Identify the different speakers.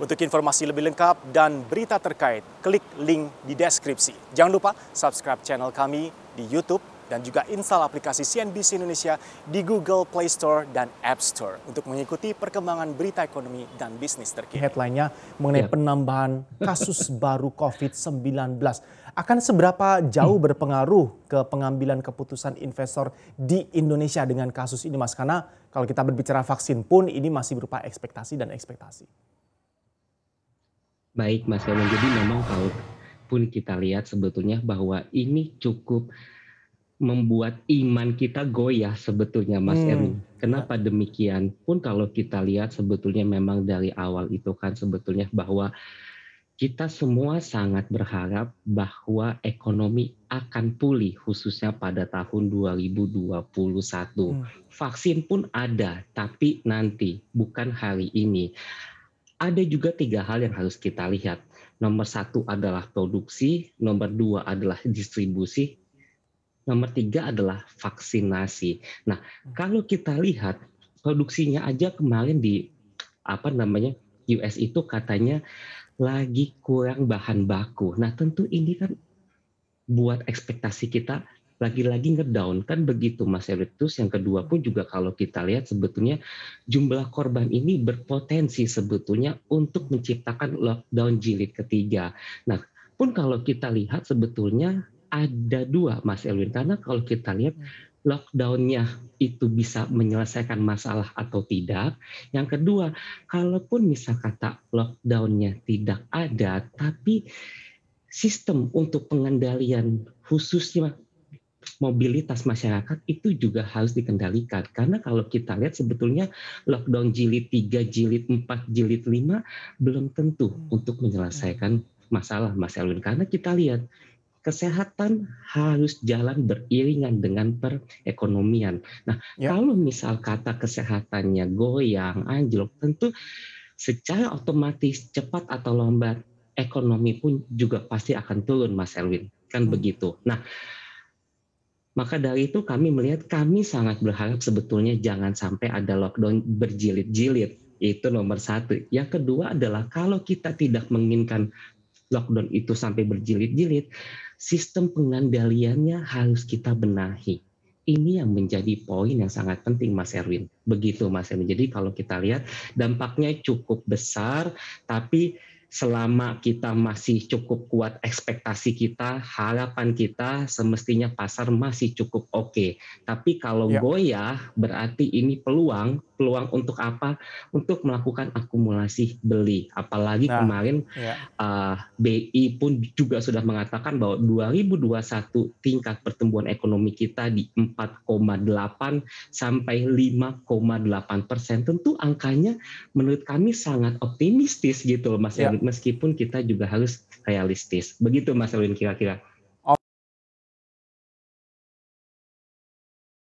Speaker 1: Untuk informasi lebih lengkap dan berita terkait, klik link di deskripsi. Jangan lupa subscribe channel kami di YouTube dan juga install aplikasi CNBC Indonesia di Google Play Store dan App Store untuk mengikuti perkembangan berita ekonomi dan bisnis terkini. Headline-nya mengenai ya. penambahan kasus baru COVID-19. Akan seberapa jauh berpengaruh ke pengambilan keputusan investor di Indonesia dengan kasus ini Mas? Karena kalau kita berbicara vaksin pun ini masih berupa ekspektasi dan ekspektasi.
Speaker 2: Baik Mas Gaman, jadi memang kalau pun kita lihat sebetulnya bahwa ini cukup membuat iman kita goyah sebetulnya Mas hmm. Erwin. Kenapa demikian? Pun kalau kita lihat sebetulnya memang dari awal itu kan sebetulnya bahwa kita semua sangat berharap bahwa ekonomi akan pulih khususnya pada tahun 2021. Hmm. Vaksin pun ada tapi nanti bukan hari ini ada juga tiga hal yang harus kita lihat. Nomor satu adalah produksi, nomor dua adalah distribusi, nomor tiga adalah vaksinasi. Nah, kalau kita lihat produksinya aja kemarin di apa namanya US itu katanya lagi kurang bahan baku. Nah, tentu ini kan buat ekspektasi kita lagi-lagi ngedown kan begitu Mas Eritus yang kedua pun juga kalau kita lihat sebetulnya jumlah korban ini berpotensi sebetulnya untuk menciptakan lockdown jilid ketiga. Nah, pun kalau kita lihat sebetulnya ada dua Mas Elwin karena kalau kita lihat hmm. lockdownnya itu bisa menyelesaikan masalah atau tidak. Yang kedua, kalaupun misal kata lockdownnya tidak ada, tapi sistem untuk pengendalian khususnya mobilitas masyarakat itu juga harus dikendalikan. Karena kalau kita lihat sebetulnya lockdown jilid 3, jilid 4, jilid 5 belum tentu untuk menyelesaikan masalah Mas Elwin. Karena kita lihat kesehatan harus jalan beriringan dengan perekonomian. Nah, ya. kalau misal kata kesehatannya goyang, anjlok, tentu secara otomatis cepat atau lambat ekonomi pun juga pasti akan turun Mas Elwin. Kan hmm. begitu. Nah, maka dari itu kami melihat kami sangat berharap sebetulnya jangan sampai ada lockdown berjilid-jilid. Itu nomor satu. Yang kedua adalah kalau kita tidak menginginkan lockdown itu sampai berjilid-jilid, sistem pengendaliannya harus kita benahi. Ini yang menjadi poin yang sangat penting Mas Erwin. Begitu Mas Erwin. Jadi kalau kita lihat dampaknya cukup besar, tapi selama kita masih cukup kuat ekspektasi kita, harapan kita, semestinya pasar masih cukup oke. Okay. Tapi kalau ya. goyah, berarti ini peluang, peluang untuk apa? Untuk melakukan akumulasi beli. Apalagi nah, kemarin ya. uh, ah, BI pun juga sudah mengatakan bahwa 2021 tingkat pertumbuhan ekonomi kita di 4,8 sampai 5,8 persen. Tentu angkanya menurut kami sangat optimistis gitu, loh Mas ya meskipun kita juga harus realistis. Begitu Mas Elwin kira-kira.